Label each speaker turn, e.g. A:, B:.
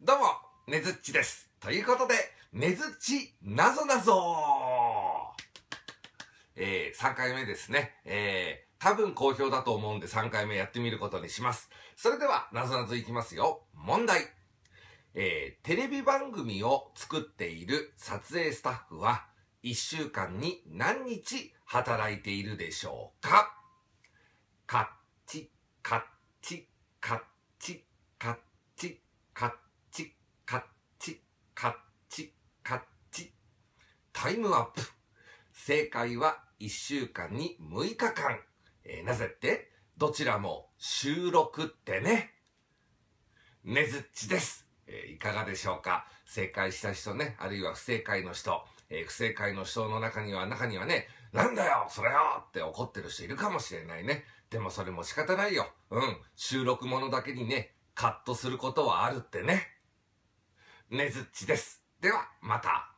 A: どうも、ねずっちです。ということで、ねずっちなぞなぞえー、3回目ですね。えー、多分好評だと思うんで3回目やってみることにします。それでは、なぞなぞいきますよ。問題。えー、テレビ番組を作っている撮影スタッフは、1週間に何日働いているでしょうかカッチ、カッチ、カッチ、タイムアップ。正解は1週間に6日間。えー、なぜってどちらも収録ってね。ねずっちです。えー、いかがでしょうか正解した人ね、あるいは不正解の人、えー、不正解の人の中には、中にはね、なんだよそれよって怒ってる人いるかもしれないね。でもそれも仕方ないよ。うん。収録ものだけにね、カットすることはあるってね。ねずっちです。では、また。